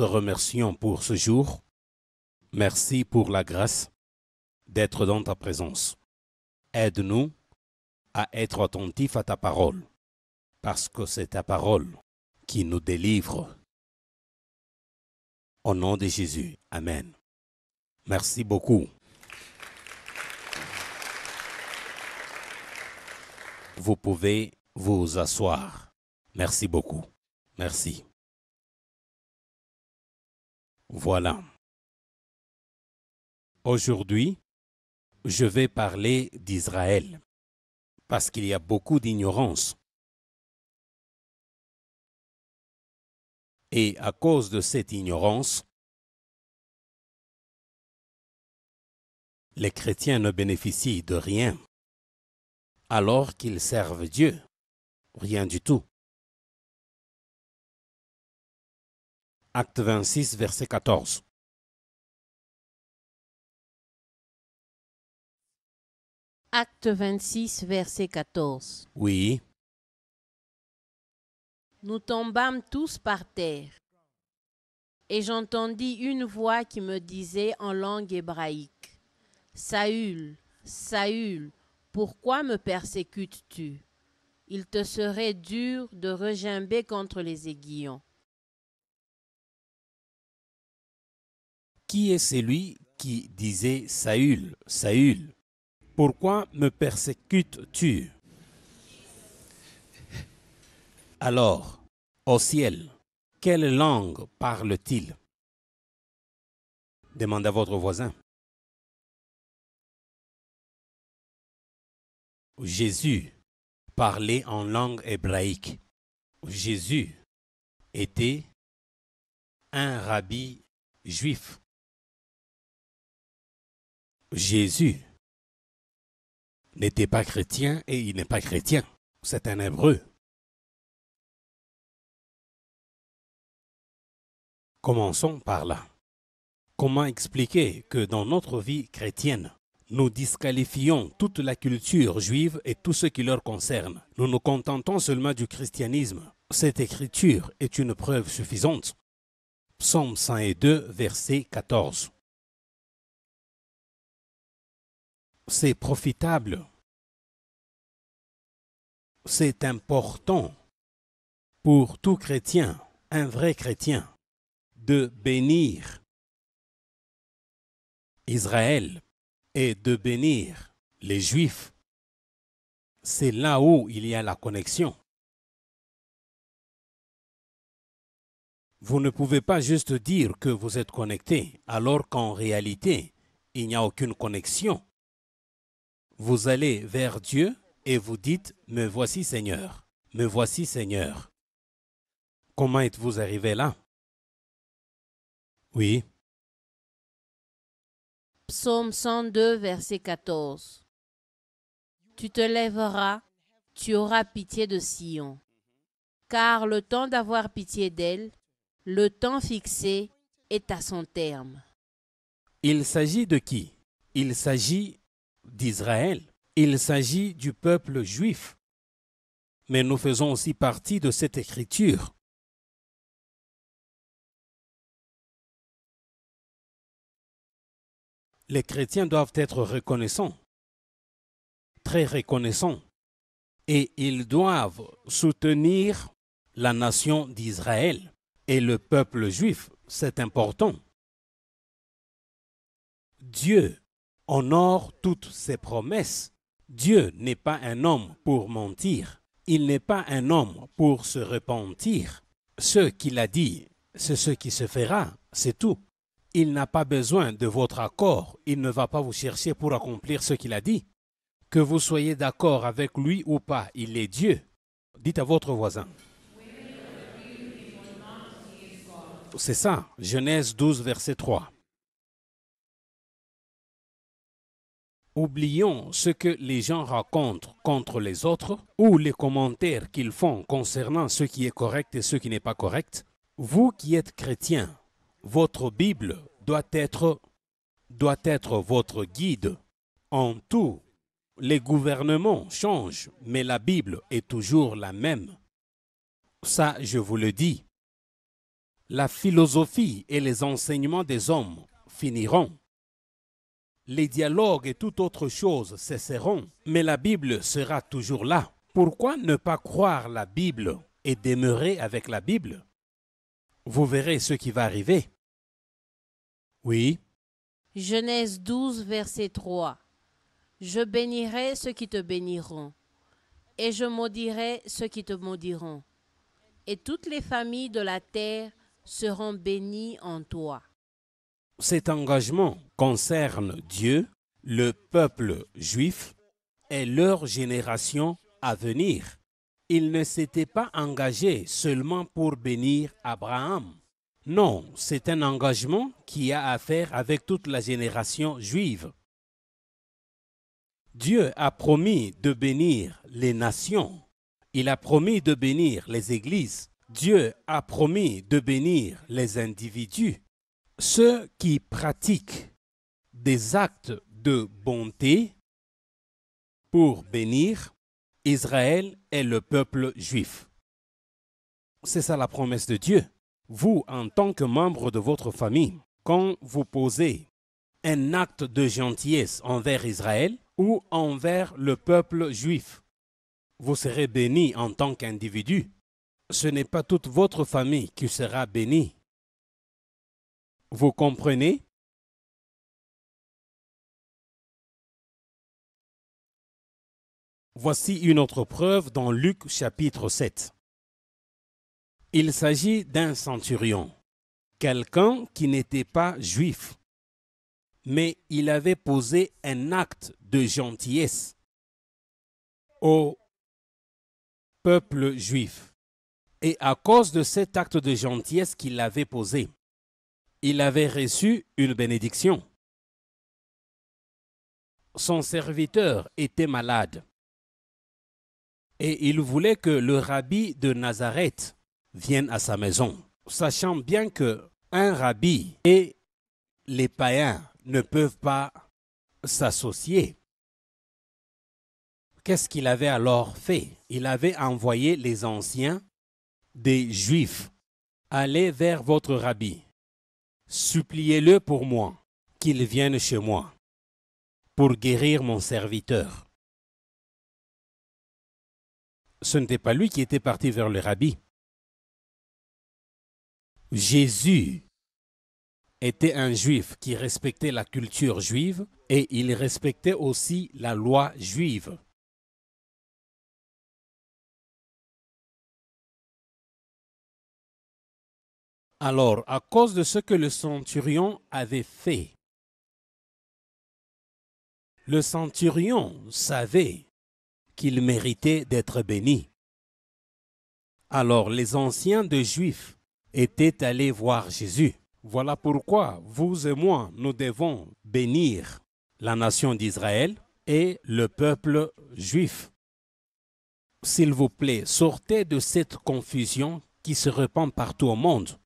te remercions pour ce jour. Merci pour la grâce d'être dans ta présence. Aide-nous à être attentifs à ta parole, parce que c'est ta parole qui nous délivre. Au nom de Jésus, Amen. Merci beaucoup. Vous pouvez vous asseoir. Merci beaucoup. Merci. Voilà. Aujourd'hui, je vais parler d'Israël, parce qu'il y a beaucoup d'ignorance. Et à cause de cette ignorance, les chrétiens ne bénéficient de rien, alors qu'ils servent Dieu, rien du tout. Acte 26, verset 14. Acte 26, verset 14. Oui. Nous tombâmes tous par terre. Et j'entendis une voix qui me disait en langue hébraïque, Saül, Saül, pourquoi me persécutes-tu Il te serait dur de regimber contre les aiguillons. Qui est celui qui disait Saül, Saül, pourquoi me persécutes-tu Alors, au ciel, quelle langue parle-t-il Demande à votre voisin. Jésus parlait en langue hébraïque. Jésus était un rabbi juif. Jésus n'était pas chrétien et il n'est pas chrétien. C'est un hébreu. Commençons par là. Comment expliquer que dans notre vie chrétienne, nous disqualifions toute la culture juive et tout ce qui leur concerne. Nous nous contentons seulement du christianisme. Cette écriture est une preuve suffisante. Psaume 102, verset 14. C'est profitable. C'est important pour tout chrétien, un vrai chrétien, de bénir Israël et de bénir les Juifs. C'est là où il y a la connexion. Vous ne pouvez pas juste dire que vous êtes connecté alors qu'en réalité, il n'y a aucune connexion vous allez vers Dieu et vous dites, me voici Seigneur, me voici Seigneur. Comment êtes-vous arrivé là Oui. Psaume 102, verset 14. Tu te lèveras, tu auras pitié de Sion, car le temps d'avoir pitié d'elle, le temps fixé est à son terme. Il s'agit de qui Il s'agit d'Israël. Il s'agit du peuple juif. Mais nous faisons aussi partie de cette écriture. Les chrétiens doivent être reconnaissants, très reconnaissants, et ils doivent soutenir la nation d'Israël et le peuple juif. C'est important. Dieu honore toutes ses promesses. Dieu n'est pas un homme pour mentir. Il n'est pas un homme pour se repentir. Ce qu'il a dit, c'est ce qui se fera, c'est tout. Il n'a pas besoin de votre accord. Il ne va pas vous chercher pour accomplir ce qu'il a dit. Que vous soyez d'accord avec lui ou pas, il est Dieu. Dites à votre voisin. C'est ça, Genèse 12, verset 3. Oublions ce que les gens racontent contre les autres ou les commentaires qu'ils font concernant ce qui est correct et ce qui n'est pas correct. Vous qui êtes chrétien, votre Bible doit être, doit être votre guide en tout. Les gouvernements changent, mais la Bible est toujours la même. Ça, je vous le dis. La philosophie et les enseignements des hommes finiront les dialogues et toute autre chose cesseront, mais la Bible sera toujours là. Pourquoi ne pas croire la Bible et demeurer avec la Bible Vous verrez ce qui va arriver. Oui. Genèse 12, verset 3. Je bénirai ceux qui te béniront, et je maudirai ceux qui te maudiront, et toutes les familles de la terre seront bénies en toi. Cet engagement concerne Dieu, le peuple juif et leur génération à venir. Ils ne s'étaient pas engagés seulement pour bénir Abraham. Non, c'est un engagement qui a affaire avec toute la génération juive. Dieu a promis de bénir les nations. Il a promis de bénir les églises. Dieu a promis de bénir les individus ceux qui pratiquent des actes de bonté pour bénir Israël et le peuple juif. C'est ça la promesse de Dieu. Vous, en tant que membre de votre famille, quand vous posez un acte de gentillesse envers Israël ou envers le peuple juif, vous serez béni en tant qu'individu. Ce n'est pas toute votre famille qui sera bénie, vous comprenez Voici une autre preuve dans Luc chapitre 7. Il s'agit d'un centurion, quelqu'un qui n'était pas juif, mais il avait posé un acte de gentillesse au peuple juif. Et à cause de cet acte de gentillesse qu'il avait posé, il avait reçu une bénédiction. Son serviteur était malade et il voulait que le rabbi de Nazareth vienne à sa maison, sachant bien que un rabbi et les païens ne peuvent pas s'associer. Qu'est-ce qu'il avait alors fait Il avait envoyé les anciens des Juifs aller vers votre rabbi suppliez-le pour moi, qu'il vienne chez moi, pour guérir mon serviteur. Ce n'était pas lui qui était parti vers le rabbi. Jésus était un juif qui respectait la culture juive et il respectait aussi la loi juive. Alors, à cause de ce que le centurion avait fait, le centurion savait qu'il méritait d'être béni. Alors les anciens de Juifs étaient allés voir Jésus. Voilà pourquoi vous et moi, nous devons bénir la nation d'Israël et le peuple juif. S'il vous plaît, sortez de cette confusion qui se répand partout au monde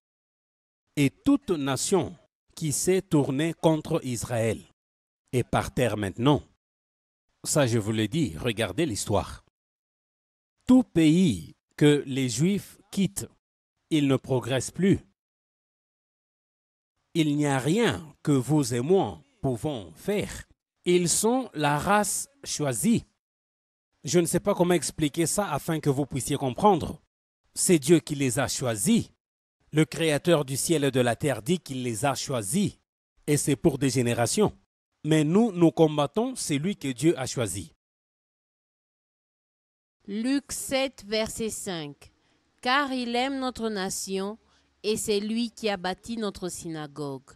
et toute nation qui s'est tournée contre Israël est par terre maintenant. Ça, je vous le dis. regardez l'histoire. Tout pays que les Juifs quittent, ils ne progressent plus. Il n'y a rien que vous et moi pouvons faire. Ils sont la race choisie. Je ne sais pas comment expliquer ça afin que vous puissiez comprendre. C'est Dieu qui les a choisis. Le Créateur du ciel et de la terre dit qu'il les a choisis, et c'est pour des générations. Mais nous, nous combattons celui que Dieu a choisi. Luc 7, verset 5. Car il aime notre nation, et c'est lui qui a bâti notre synagogue.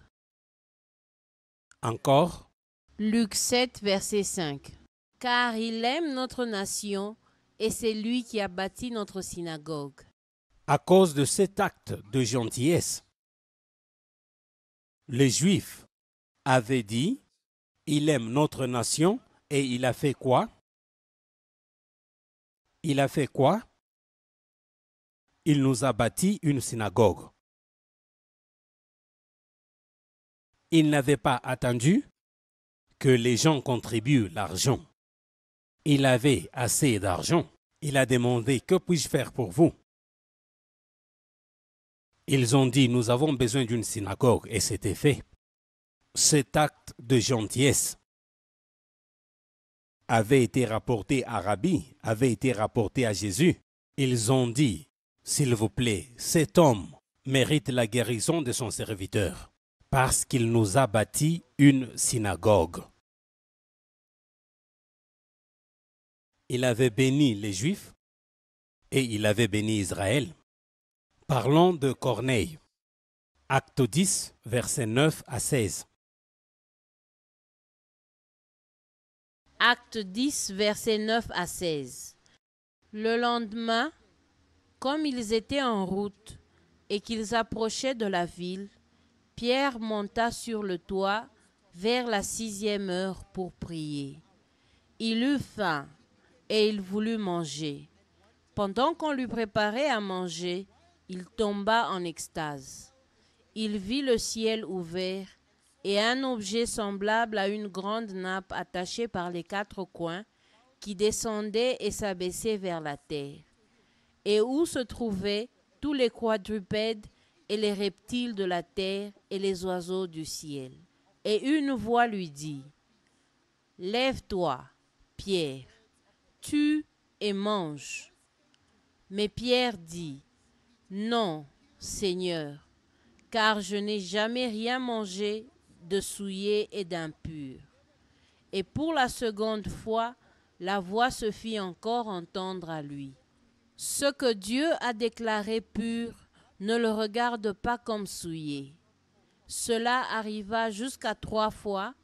Encore. Luc 7, verset 5. Car il aime notre nation, et c'est lui qui a bâti notre synagogue. À cause de cet acte de gentillesse, les Juifs avaient dit, il aime notre nation et il a fait quoi Il a fait quoi Il nous a bâti une synagogue. Il n'avait pas attendu que les gens contribuent l'argent. Il avait assez d'argent. Il a demandé, que puis-je faire pour vous ils ont dit, nous avons besoin d'une synagogue, et c'était fait. Cet acte de gentillesse avait été rapporté à Rabbi, avait été rapporté à Jésus. Ils ont dit, s'il vous plaît, cet homme mérite la guérison de son serviteur, parce qu'il nous a bâti une synagogue. Il avait béni les Juifs et il avait béni Israël. Parlons de Corneille. Acte 10, versets 9 à 16. Acte 10, versets 9 à 16. Le lendemain, comme ils étaient en route et qu'ils approchaient de la ville, Pierre monta sur le toit vers la sixième heure pour prier. Il eut faim et il voulut manger. Pendant qu'on lui préparait à manger, il tomba en extase. Il vit le ciel ouvert et un objet semblable à une grande nappe attachée par les quatre coins qui descendait et s'abaissait vers la terre, et où se trouvaient tous les quadrupèdes et les reptiles de la terre et les oiseaux du ciel. Et une voix lui dit, Lève-toi, Pierre, tue et mange. Mais Pierre dit, non, Seigneur, car je n'ai jamais rien mangé de souillé et d'impur. Et pour la seconde fois, la voix se fit encore entendre à lui. Ce que Dieu a déclaré pur, ne le regarde pas comme souillé. Cela arriva jusqu'à trois fois,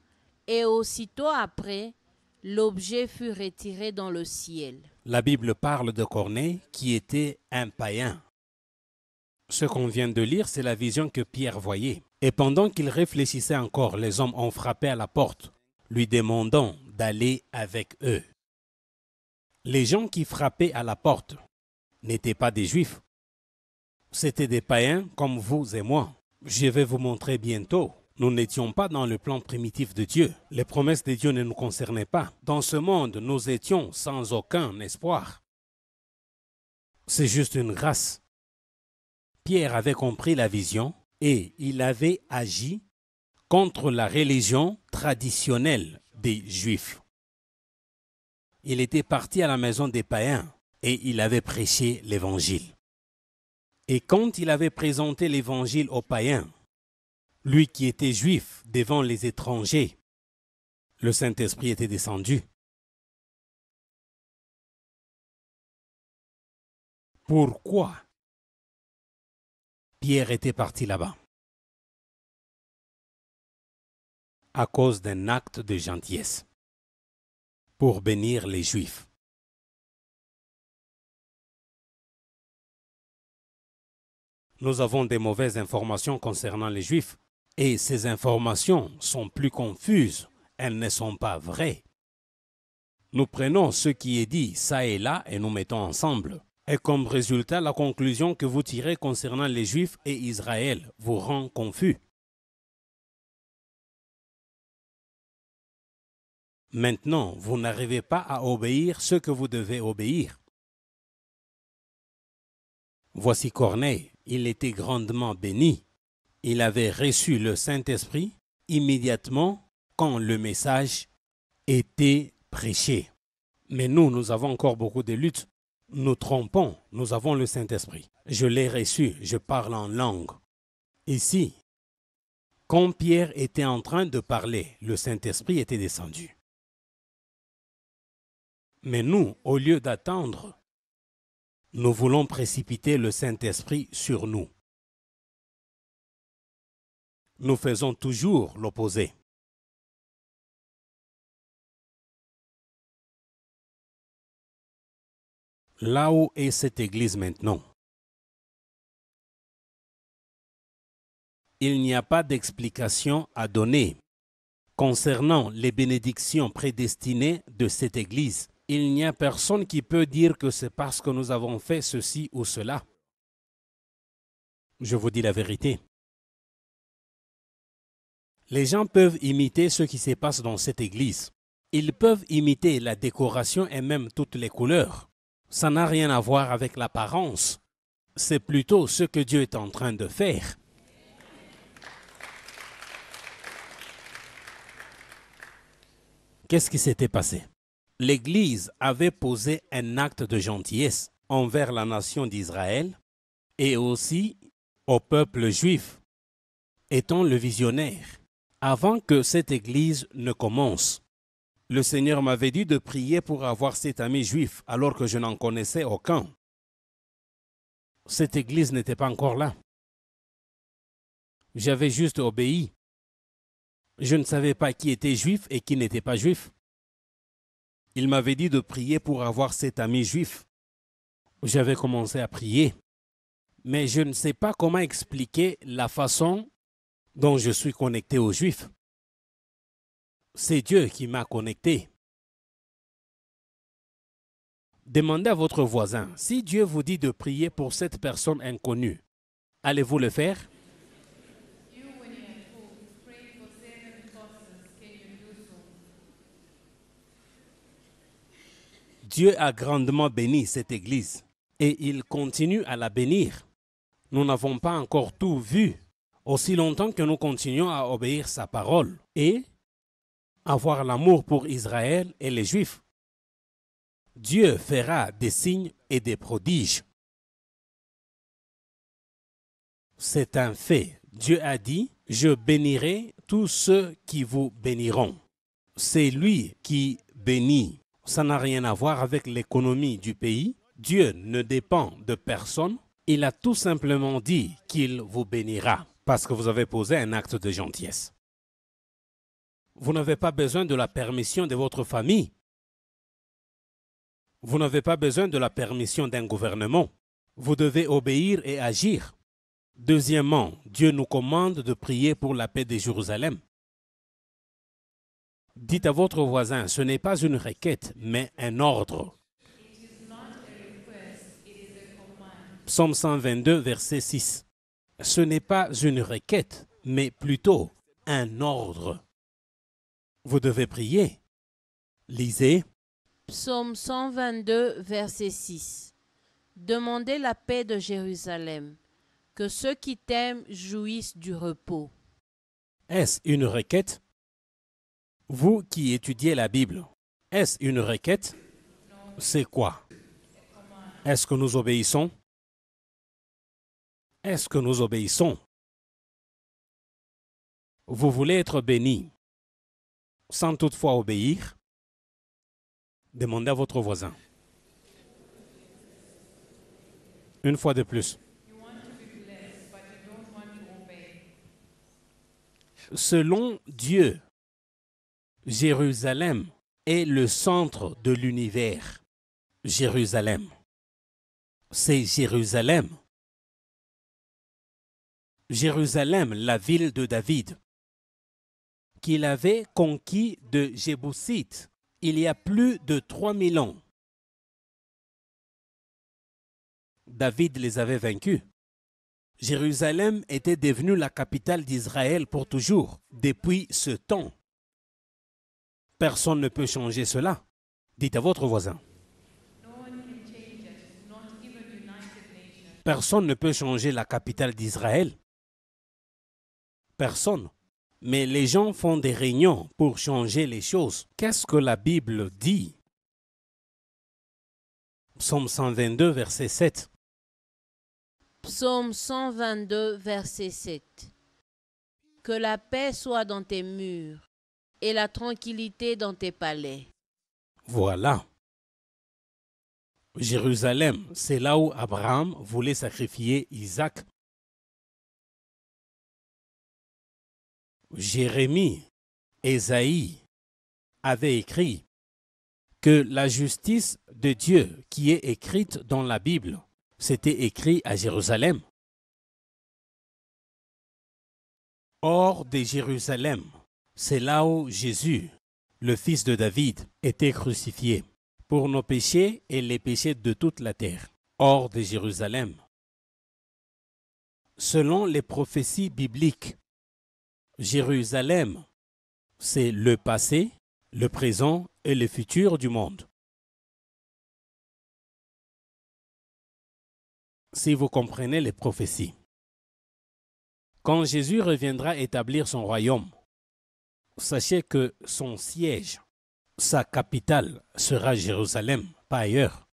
et aussitôt après, l'objet fut retiré dans le ciel. La Bible parle de Corneille qui était un païen. Ce qu'on vient de lire, c'est la vision que Pierre voyait. Et pendant qu'il réfléchissait encore, les hommes ont frappé à la porte, lui demandant d'aller avec eux. Les gens qui frappaient à la porte n'étaient pas des juifs. C'étaient des païens comme vous et moi. Je vais vous montrer bientôt. Nous n'étions pas dans le plan primitif de Dieu. Les promesses de Dieu ne nous concernaient pas. Dans ce monde, nous étions sans aucun espoir. C'est juste une race Pierre avait compris la vision et il avait agi contre la religion traditionnelle des Juifs. Il était parti à la maison des païens et il avait prêché l'Évangile. Et quand il avait présenté l'Évangile aux païens, lui qui était juif devant les étrangers, le Saint-Esprit était descendu. Pourquoi Pierre était parti là-bas à cause d'un acte de gentillesse pour bénir les Juifs. Nous avons des mauvaises informations concernant les Juifs et ces informations sont plus confuses, elles ne sont pas vraies. Nous prenons ce qui est dit ça et là et nous mettons ensemble. Et comme résultat, la conclusion que vous tirez concernant les Juifs et Israël vous rend confus. Maintenant, vous n'arrivez pas à obéir ce que vous devez obéir. Voici Corneille, il était grandement béni. Il avait reçu le Saint-Esprit immédiatement quand le message était prêché. Mais nous, nous avons encore beaucoup de luttes nous trompons, nous avons le Saint-Esprit. Je l'ai reçu, je parle en langue. Ici, quand Pierre était en train de parler, le Saint-Esprit était descendu. Mais nous, au lieu d'attendre, nous voulons précipiter le Saint-Esprit sur nous. Nous faisons toujours l'opposé. là où est cette église maintenant. Il n'y a pas d'explication à donner concernant les bénédictions prédestinées de cette église. Il n'y a personne qui peut dire que c'est parce que nous avons fait ceci ou cela. Je vous dis la vérité. Les gens peuvent imiter ce qui se passe dans cette église. Ils peuvent imiter la décoration et même toutes les couleurs ça n'a rien à voir avec l'apparence, c'est plutôt ce que Dieu est en train de faire. Qu'est-ce qui s'était passé L'Église avait posé un acte de gentillesse envers la nation d'Israël et aussi au peuple juif, étant le visionnaire, avant que cette Église ne commence. Le Seigneur m'avait dit de prier pour avoir cet ami juif alors que je n'en connaissais aucun. Cette église n'était pas encore là. J'avais juste obéi. Je ne savais pas qui était juif et qui n'était pas juif. Il m'avait dit de prier pour avoir cet ami juif. J'avais commencé à prier. Mais je ne sais pas comment expliquer la façon dont je suis connecté aux juifs c'est Dieu qui m'a connecté. Demandez à votre voisin, si Dieu vous dit de prier pour cette personne inconnue, allez-vous le faire Dieu a grandement béni cette Église et il continue à la bénir. Nous n'avons pas encore tout vu, aussi longtemps que nous continuons à obéir sa parole et avoir l'amour pour Israël et les Juifs. Dieu fera des signes et des prodiges. C'est un fait. Dieu a dit, je bénirai tous ceux qui vous béniront. C'est lui qui bénit. Ça n'a rien à voir avec l'économie du pays. Dieu ne dépend de personne. Il a tout simplement dit qu'il vous bénira parce que vous avez posé un acte de gentillesse. Vous n'avez pas besoin de la permission de votre famille. Vous n'avez pas besoin de la permission d'un gouvernement. Vous devez obéir et agir. Deuxièmement, Dieu nous commande de prier pour la paix de Jérusalem. Dites à votre voisin, ce n'est pas une requête, mais un ordre. Psaume 122, verset 6. Ce n'est pas une requête, mais plutôt un ordre vous devez prier. Lisez. Psaume 122, verset 6. Demandez la paix de Jérusalem, que ceux qui t'aiment jouissent du repos. Est-ce une requête Vous qui étudiez la Bible, est-ce une requête C'est quoi Est-ce que nous obéissons Est-ce que nous obéissons Vous voulez être béni sans toutefois obéir, demandez à votre voisin. Une fois de plus. Selon Dieu, Jérusalem est le centre de l'univers. Jérusalem. C'est Jérusalem. Jérusalem, la ville de David qu'il avait conquis de Jéboussite, il y a plus de 3000 ans. David les avait vaincus. Jérusalem était devenue la capitale d'Israël pour toujours, depuis ce temps. Personne ne peut changer cela. Dites à votre voisin. Personne ne peut changer la capitale d'Israël. Personne. Mais les gens font des réunions pour changer les choses. Qu'est-ce que la Bible dit Psaume 122, verset 7. Psaume 122, verset 7. Que la paix soit dans tes murs et la tranquillité dans tes palais. Voilà. Jérusalem, c'est là où Abraham voulait sacrifier Isaac Jérémie, Ésaïe avaient écrit que la justice de Dieu qui est écrite dans la Bible, s'était écrite à Jérusalem. Hors de Jérusalem, c'est là où Jésus, le fils de David, était crucifié pour nos péchés et les péchés de toute la terre, hors de Jérusalem. Selon les prophéties bibliques, Jérusalem, c'est le passé, le présent et le futur du monde. Si vous comprenez les prophéties, quand Jésus reviendra établir son royaume, sachez que son siège, sa capitale sera Jérusalem, pas ailleurs.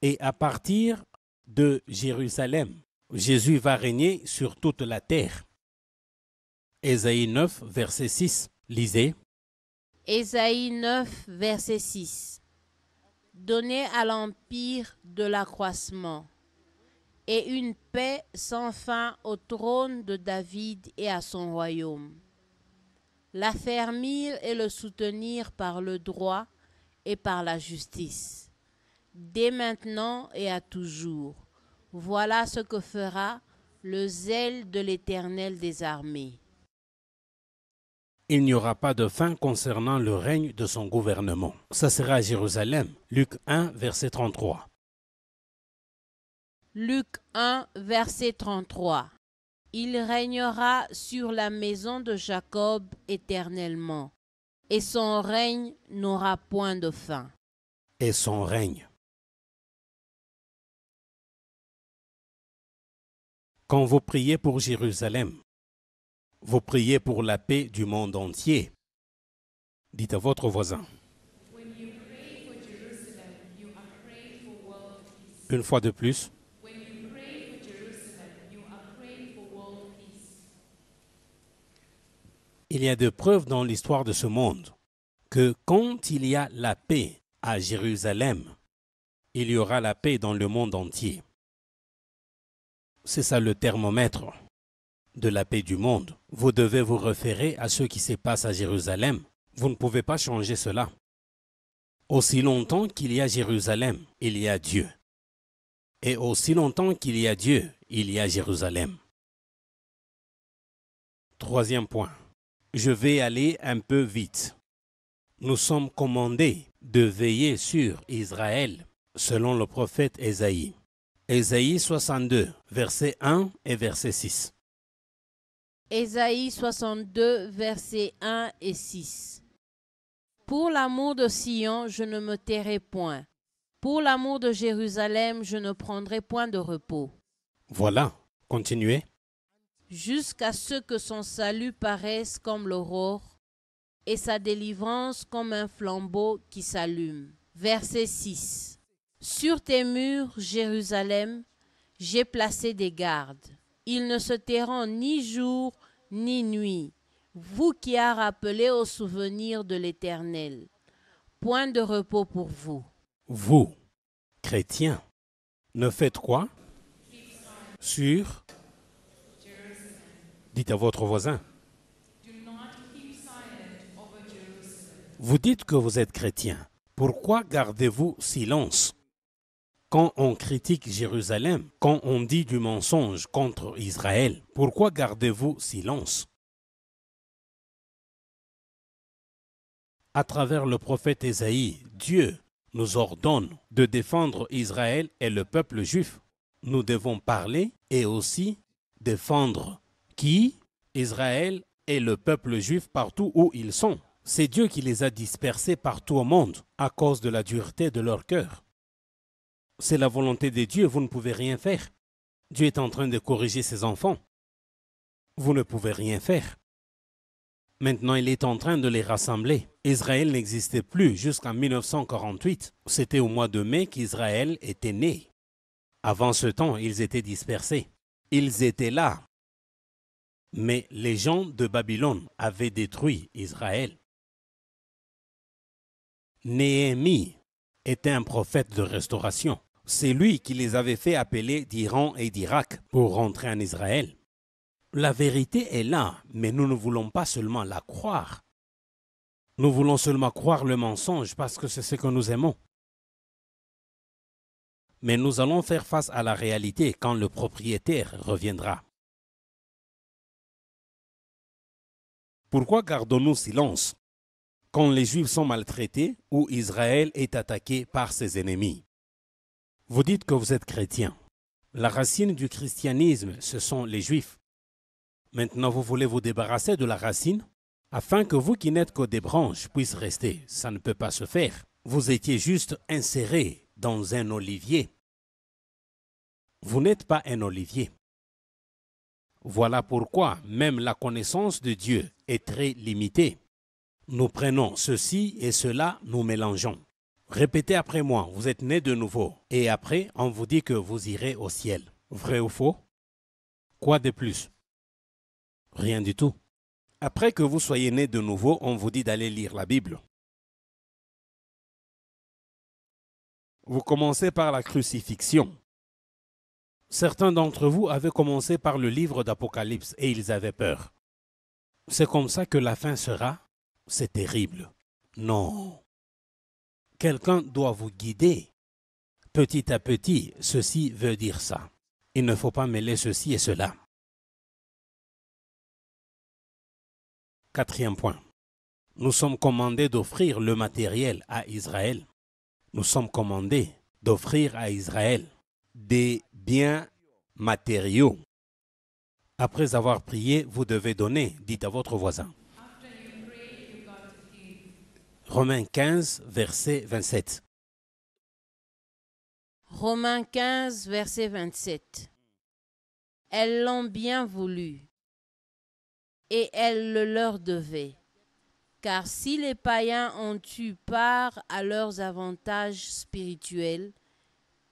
Et à partir de Jérusalem, Jésus va régner sur toute la terre. Ésaïe 9, verset 6. Lisez. Ésaïe 9, verset 6. Donnez à l'empire de l'accroissement et une paix sans fin au trône de David et à son royaume. L'affermir et le soutenir par le droit et par la justice, dès maintenant et à toujours voilà ce que fera le zèle de l'Éternel des armées. Il n'y aura pas de fin concernant le règne de son gouvernement. Ça sera à Jérusalem. Luc 1, verset 33. Luc 1, verset 33. Il régnera sur la maison de Jacob éternellement, et son règne n'aura point de fin. Et son règne Quand vous priez pour Jérusalem, vous priez pour la paix du monde entier. Dites à votre voisin. Une fois de plus, il y a de preuves dans l'histoire de ce monde que quand il y a la paix à Jérusalem, il y aura la paix dans le monde entier c'est ça le thermomètre de la paix du monde. Vous devez vous référer à ce qui se passe à Jérusalem. Vous ne pouvez pas changer cela. Aussi longtemps qu'il y a Jérusalem, il y a Dieu. Et aussi longtemps qu'il y a Dieu, il y a Jérusalem. Troisième point. Je vais aller un peu vite. Nous sommes commandés de veiller sur Israël, selon le prophète Ésaïe. Ésaïe 62, versets 1 et verset 6. Ésaïe 62, versets 1 et 6. Pour l'amour de Sion, je ne me tairai point. Pour l'amour de Jérusalem, je ne prendrai point de repos. Voilà, continuez. Jusqu'à ce que son salut paraisse comme l'aurore et sa délivrance comme un flambeau qui s'allume. Verset 6. Sur tes murs, Jérusalem, j'ai placé des gardes. Ils ne se tairont ni jour ni nuit, vous qui a rappelé au souvenir de l'Éternel. Point de repos pour vous. Vous, chrétiens, ne faites quoi Sur Dites à votre voisin. Vous dites que vous êtes chrétien. Pourquoi gardez-vous silence quand on critique Jérusalem, quand on dit du mensonge contre Israël, pourquoi gardez-vous silence À travers le prophète Ésaïe, Dieu nous ordonne de défendre Israël et le peuple juif. Nous devons parler et aussi défendre qui Israël et le peuple juif partout où ils sont. C'est Dieu qui les a dispersés partout au monde à cause de la dureté de leur cœur. C'est la volonté de Dieu, vous ne pouvez rien faire. Dieu est en train de corriger ses enfants. Vous ne pouvez rien faire. Maintenant, il est en train de les rassembler. Israël n'existait plus jusqu'en 1948. C'était au mois de mai qu'Israël était né. Avant ce temps, ils étaient dispersés. Ils étaient là. Mais les gens de Babylone avaient détruit Israël. Néhémie était un prophète de restauration. C'est lui qui les avait fait appeler d'Iran et d'Irak pour rentrer en Israël. La vérité est là, mais nous ne voulons pas seulement la croire. Nous voulons seulement croire le mensonge parce que c'est ce que nous aimons. Mais nous allons faire face à la réalité quand le propriétaire reviendra. Pourquoi gardons-nous silence quand les Juifs sont maltraités ou Israël est attaqué par ses ennemis. Vous dites que vous êtes chrétien. La racine du christianisme, ce sont les Juifs. Maintenant, vous voulez vous débarrasser de la racine afin que vous qui n'êtes que des branches puissiez rester. Ça ne peut pas se faire. Vous étiez juste inséré dans un olivier. Vous n'êtes pas un olivier. Voilà pourquoi même la connaissance de Dieu est très limitée. Nous prenons ceci et cela, nous mélangeons. Répétez après moi, vous êtes né de nouveau. Et après, on vous dit que vous irez au ciel. Vrai ou faux Quoi de plus Rien du tout. Après que vous soyez né de nouveau, on vous dit d'aller lire la Bible. Vous commencez par la crucifixion. Certains d'entre vous avaient commencé par le livre d'Apocalypse et ils avaient peur. C'est comme ça que la fin sera c'est terrible. Non. Quelqu'un doit vous guider. Petit à petit, ceci veut dire ça. Il ne faut pas mêler ceci et cela. Quatrième point. Nous sommes commandés d'offrir le matériel à Israël. Nous sommes commandés d'offrir à Israël des biens matériaux. Après avoir prié, vous devez donner, dites à votre voisin. Romains 15, verset 27. Romains 15, verset 27. Elles l'ont bien voulu et elles le leur devaient. Car si les païens ont eu part à leurs avantages spirituels,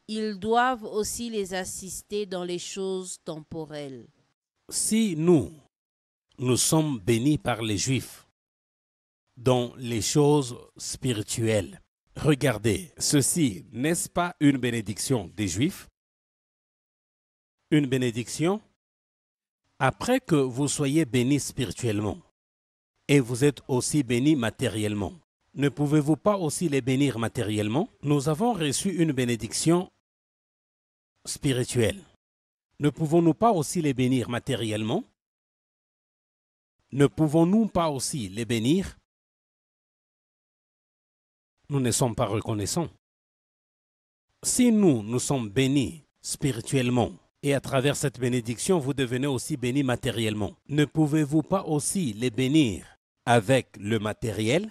ils doivent aussi les assister dans les choses temporelles. Si nous, nous sommes bénis par les Juifs, dans les choses spirituelles. Regardez, ceci n'est-ce pas une bénédiction des Juifs Une bénédiction après que vous soyez bénis spirituellement et vous êtes aussi bénis matériellement. Ne pouvez-vous pas aussi les bénir matériellement Nous avons reçu une bénédiction spirituelle. Ne pouvons-nous pas aussi les bénir matériellement Ne pouvons-nous pas aussi les bénir nous ne sommes pas reconnaissants. Si nous, nous sommes bénis spirituellement, et à travers cette bénédiction, vous devenez aussi bénis matériellement, ne pouvez-vous pas aussi les bénir avec le matériel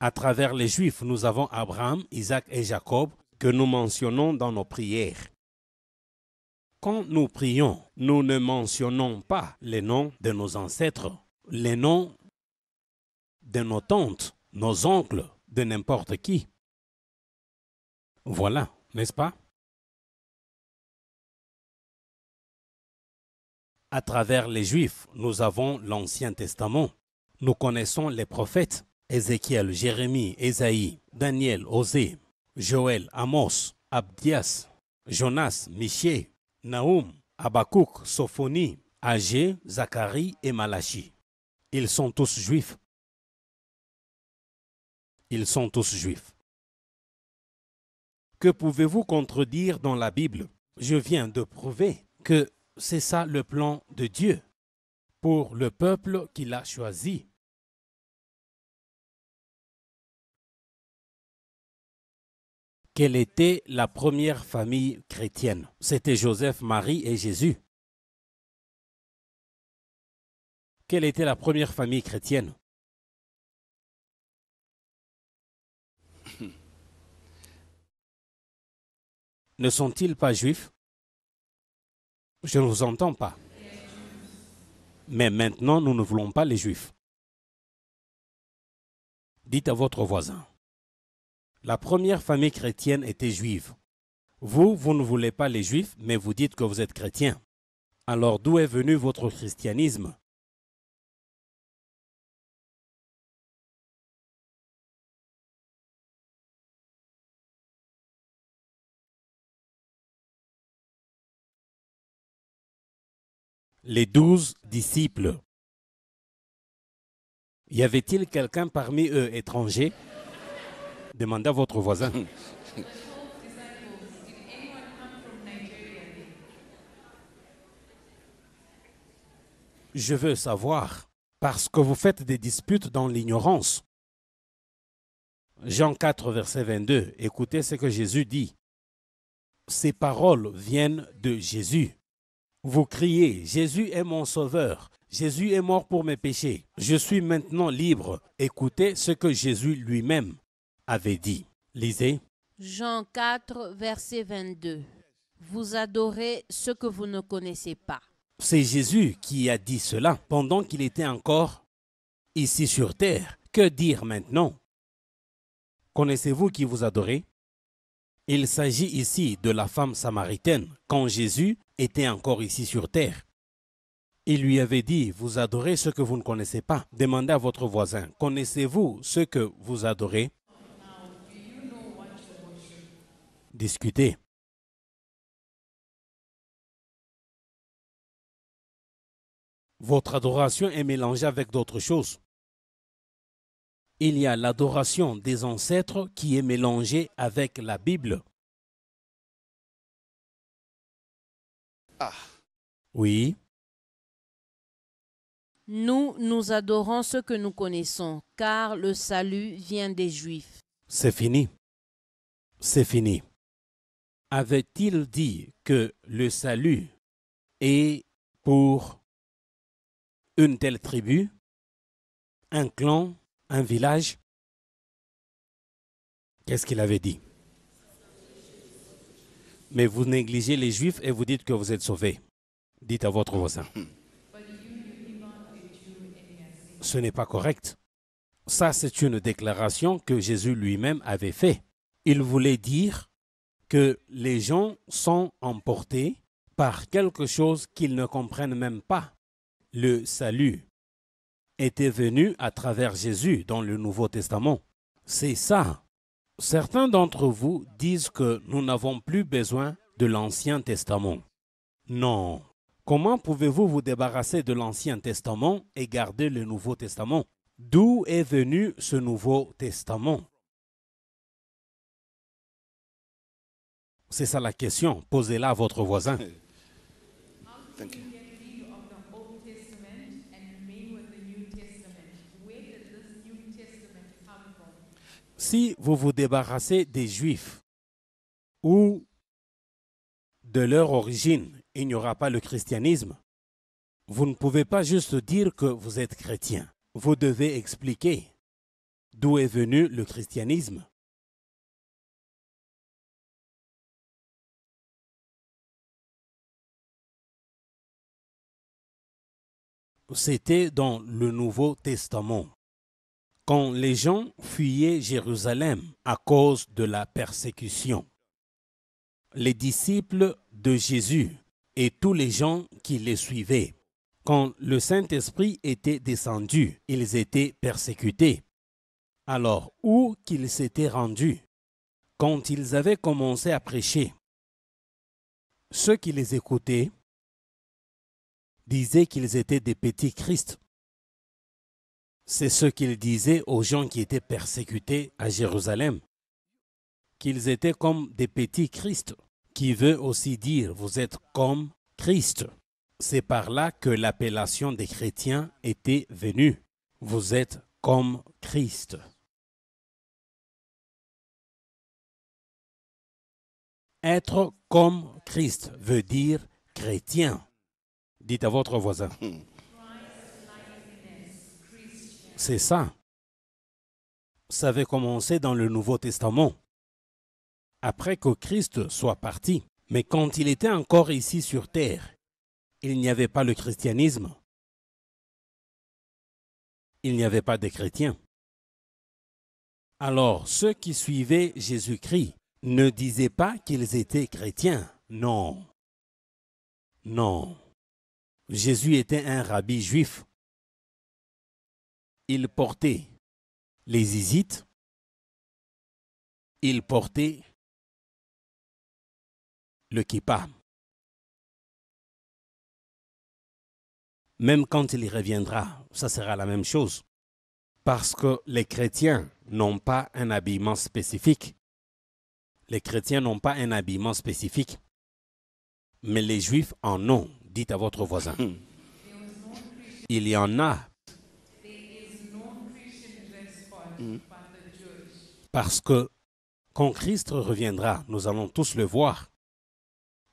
À travers les Juifs, nous avons Abraham, Isaac et Jacob que nous mentionnons dans nos prières. Quand nous prions, nous ne mentionnons pas les noms de nos ancêtres, les noms de nos tantes, nos oncles, de n'importe qui. Voilà, n'est-ce pas À travers les Juifs, nous avons l'Ancien Testament. Nous connaissons les prophètes, Ézéchiel, Jérémie, Ésaïe, Daniel, Osée, Joël, Amos, Abdias, Jonas, Miché, Naoum, Abakouk, Sophonie, Agé, Zacharie et Malachi. Ils sont tous juifs ils sont tous juifs. Que pouvez-vous contredire dans la Bible Je viens de prouver que c'est ça le plan de Dieu pour le peuple qu'il a choisi. Quelle était la première famille chrétienne C'était Joseph, Marie et Jésus. Quelle était la première famille chrétienne ne sont-ils pas juifs Je ne vous entends pas. Mais maintenant, nous ne voulons pas les juifs. Dites à votre voisin, la première famille chrétienne était juive. Vous, vous ne voulez pas les juifs, mais vous dites que vous êtes chrétien. Alors d'où est venu votre christianisme les douze disciples. Y avait-il quelqu'un parmi eux étranger Demandez à votre voisin. Je veux savoir, parce que vous faites des disputes dans l'ignorance. Jean 4, verset 22, écoutez ce que Jésus dit. Ces paroles viennent de Jésus. Vous criez, Jésus est mon sauveur, Jésus est mort pour mes péchés, je suis maintenant libre. Écoutez ce que Jésus lui-même avait dit. Lisez. Jean 4, verset 22. Vous adorez ce que vous ne connaissez pas. C'est Jésus qui a dit cela pendant qu'il était encore ici sur terre. Que dire maintenant Connaissez-vous qui vous adorez il s'agit ici de la femme samaritaine quand Jésus était encore ici sur terre. Il lui avait dit, vous adorez ce que vous ne connaissez pas. Demandez à votre voisin, connaissez-vous ce que vous adorez Discutez. Votre adoration est mélangée avec d'autres choses il y a l'adoration des ancêtres qui est mélangée avec la Bible. Ah. Oui. Nous, nous adorons ce que nous connaissons, car le salut vient des Juifs. C'est fini. C'est fini. Avait-il dit que le salut est pour une telle tribu, un clan, un village, qu'est-ce qu'il avait dit Mais vous négligez les juifs et vous dites que vous êtes sauvés. Dites à votre voisin. Ce n'est pas correct. Ça, c'est une déclaration que Jésus lui-même avait faite. Il voulait dire que les gens sont emportés par quelque chose qu'ils ne comprennent même pas, le salut était venu à travers Jésus dans le Nouveau Testament. C'est ça. Certains d'entre vous disent que nous n'avons plus besoin de l'Ancien Testament. Non. Comment pouvez-vous vous débarrasser de l'Ancien Testament et garder le Nouveau Testament D'où est venu ce Nouveau Testament C'est ça la question. Posez-la à votre voisin. si vous vous débarrassez des Juifs ou de leur origine, il n'y aura pas le christianisme. Vous ne pouvez pas juste dire que vous êtes chrétien. Vous devez expliquer d'où est venu le christianisme. C'était dans le Nouveau Testament quand les gens fuyaient Jérusalem à cause de la persécution. Les disciples de Jésus et tous les gens qui les suivaient. Quand le Saint-Esprit était descendu, ils étaient persécutés. Alors, où qu'ils s'étaient rendus, quand ils avaient commencé à prêcher, ceux qui les écoutaient disaient qu'ils étaient des petits Christ c'est ce qu'il disait aux gens qui étaient persécutés à Jérusalem, qu'ils étaient comme des petits Christ, qui veut aussi dire vous êtes comme Christ. C'est par là que l'appellation des chrétiens était venue. Vous êtes comme Christ. Être comme Christ veut dire chrétien. Dites à votre voisin. Hmm. C'est ça. Ça avait commencé dans le Nouveau Testament, après que Christ soit parti. Mais quand il était encore ici sur terre, il n'y avait pas le christianisme. Il n'y avait pas de chrétiens. Alors, ceux qui suivaient Jésus-Christ ne disaient pas qu'ils étaient chrétiens. Non. Non. Jésus était un rabbi juif il portait les isites. Il portait le kippa. Même quand il y reviendra, ça sera la même chose. Parce que les chrétiens n'ont pas un habillement spécifique. Les chrétiens n'ont pas un habillement spécifique. Mais les juifs en ont, dites à votre voisin. Hmm. Il y en a parce que quand Christ reviendra, nous allons tous le voir,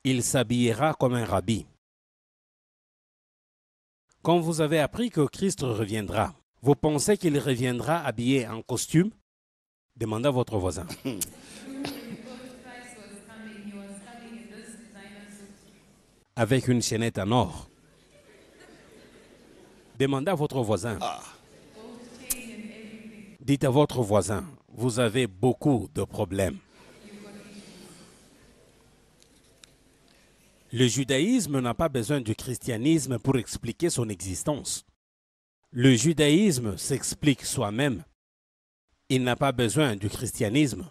il s'habillera comme un rabbi. Quand vous avez appris que Christ reviendra, vous pensez qu'il reviendra habillé en costume Demandez à votre voisin. Avec une chaînette en or. Demandez à votre voisin. Ah. Dites à votre voisin, vous avez beaucoup de problèmes. Le judaïsme n'a pas besoin du christianisme pour expliquer son existence. Le judaïsme s'explique soi-même. Il n'a pas besoin du christianisme.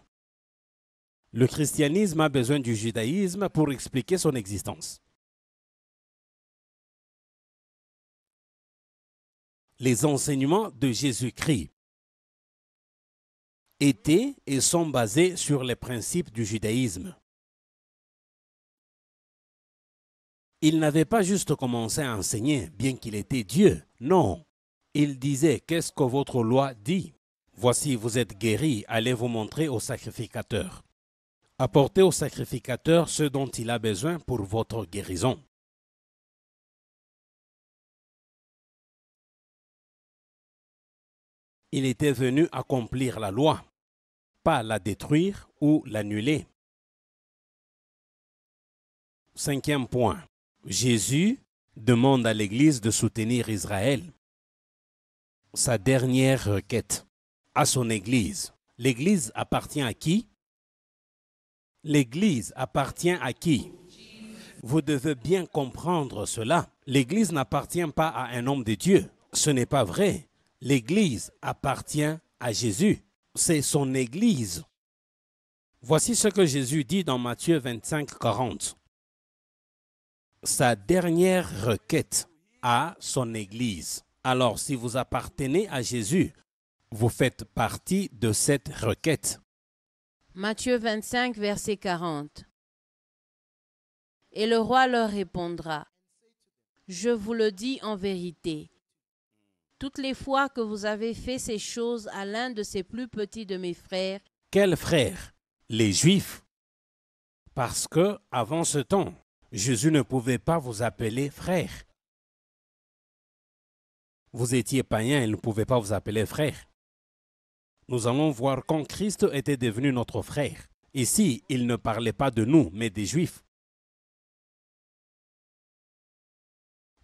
Le christianisme a besoin du judaïsme pour expliquer son existence. Les enseignements de Jésus-Christ étaient et sont basés sur les principes du judaïsme. Il n'avait pas juste commencé à enseigner, bien qu'il était Dieu. Non. Il disait, qu'est-ce que votre loi dit Voici, vous êtes guéri, allez vous montrer au sacrificateur. Apportez au sacrificateur ce dont il a besoin pour votre guérison. Il était venu accomplir la loi pas la détruire ou l'annuler. Cinquième point. Jésus demande à l'Église de soutenir Israël. Sa dernière requête à son Église. L'Église appartient à qui L'Église appartient à qui Vous devez bien comprendre cela. L'Église n'appartient pas à un homme de Dieu. Ce n'est pas vrai. L'Église appartient à Jésus c'est son Église. Voici ce que Jésus dit dans Matthieu 25, 40. Sa dernière requête à son Église. Alors, si vous appartenez à Jésus, vous faites partie de cette requête. Matthieu 25, verset 40. Et le roi leur répondra, Je vous le dis en vérité, toutes les fois que vous avez fait ces choses à l'un de ces plus petits de mes frères. Quels frères Les Juifs. Parce que, avant ce temps, Jésus ne pouvait pas vous appeler frère. Vous étiez païen, il ne pouvait pas vous appeler frère. Nous allons voir quand Christ était devenu notre frère. Ici, il ne parlait pas de nous, mais des Juifs.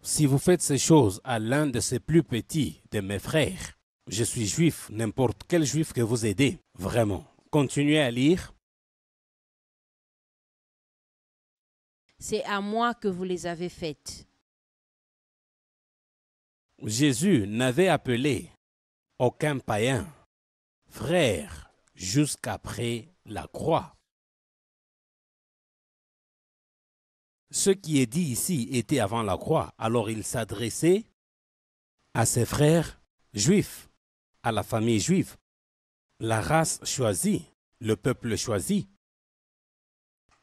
Si vous faites ces choses à l'un de ces plus petits de mes frères, je suis juif, n'importe quel juif que vous aidez, vraiment. Continuez à lire. C'est à moi que vous les avez faites. Jésus n'avait appelé aucun païen, frère, jusqu'après la croix. Ce qui est dit ici était avant la croix, alors il s'adressait à ses frères juifs, à la famille juive, la race choisie, le peuple choisi.